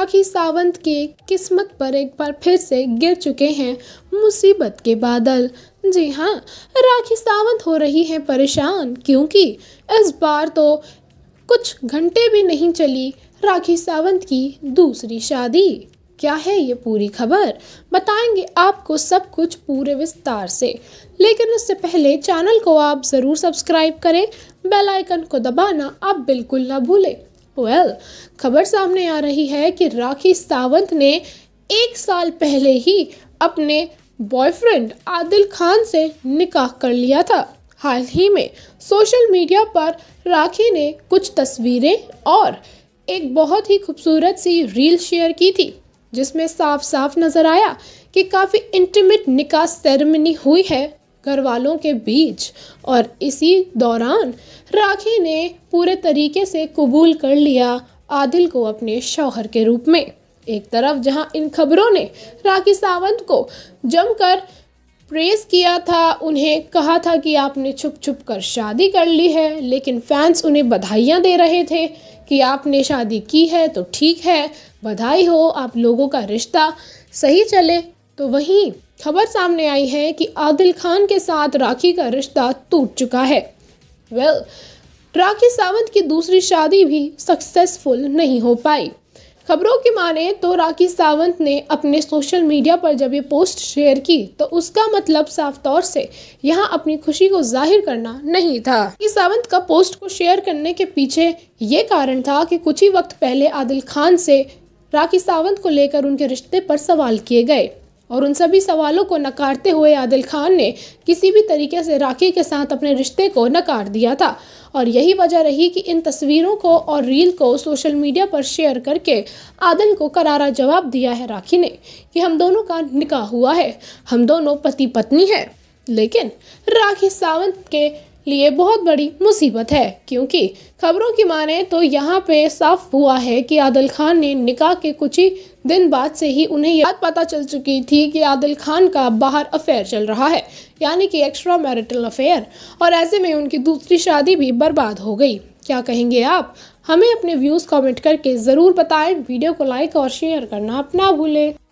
राखी सावंत की किस्मत पर एक बार फिर से गिर चुके हैं मुसीबत के बादल जी हाँ राखी सावंत हो रही हैं परेशान क्योंकि इस बार तो कुछ घंटे भी नहीं चली राखी सावंत की दूसरी शादी क्या है ये पूरी खबर बताएंगे आपको सब कुछ पूरे विस्तार से लेकिन उससे पहले चैनल को आप ज़रूर सब्सक्राइब करें बेल आइकन को दबाना आप बिल्कुल ना भूलें वेल खबर सामने आ रही है कि राखी सावंत ने एक साल पहले ही अपने बॉयफ्रेंड आदिल खान से निकाह कर लिया था हाल ही में सोशल मीडिया पर राखी ने कुछ तस्वीरें और एक बहुत ही खूबसूरत सी रील शेयर की थी जिसमें साफ साफ नज़र आया कि काफ़ी इंटीमेट निकाह सेरेमनी हुई है घर वालों के बीच और इसी दौरान राखी ने पूरे तरीके से कबूल कर लिया आदिल को अपने शौहर के रूप में एक तरफ जहां इन खबरों ने राखी सावंत को जमकर प्रेस किया था उन्हें कहा था कि आपने छुप छुप कर शादी कर ली है लेकिन फैंस उन्हें बधाइयाँ दे रहे थे कि आपने शादी की है तो ठीक है बधाई हो आप लोगों का रिश्ता सही चले तो वहीं खबर सामने आई है कि आदिल खान के साथ राखी का रिश्ता टूट चुका है वेल well, राखी सावंत की दूसरी शादी भी सक्सेसफुल नहीं हो पाई खबरों की माने तो राखी सावंत ने अपने सोशल मीडिया पर जब ये पोस्ट शेयर की तो उसका मतलब साफ तौर से यहाँ अपनी खुशी को जाहिर करना नहीं था राखी सावंत का पोस्ट को शेयर करने के पीछे ये कारण था कि कुछ ही वक्त पहले आदिल खान से राखी सावंत को लेकर उनके रिश्ते पर सवाल किए गए और उन सभी सवालों को नकारते हुए आदिल खान ने किसी भी तरीके से राखी के साथ अपने रिश्ते को नकार दिया था और यही वजह रही कि इन तस्वीरों को और रील को सोशल मीडिया पर शेयर करके आदिल को करारा जवाब दिया है राखी ने कि हम दोनों का निकाह हुआ है हम दोनों पति पत्नी हैं लेकिन राखी सावंत के लिए बहुत बड़ी मुसीबत है क्योंकि खबरों की माने तो यहाँ पे साफ हुआ है कि आदिल खान ने निकाह के कुछ ही दिन बाद से ही उन्हें यह पता चल चुकी थी कि आदिल खान का बाहर अफेयर चल रहा है यानी कि एक्स्ट्रा मैरिटल अफेयर और ऐसे में उनकी दूसरी शादी भी बर्बाद हो गई क्या कहेंगे आप हमें अपने व्यूज़ कमेंट करके ज़रूर बताएं वीडियो को लाइक और शेयर करना अपना भूलें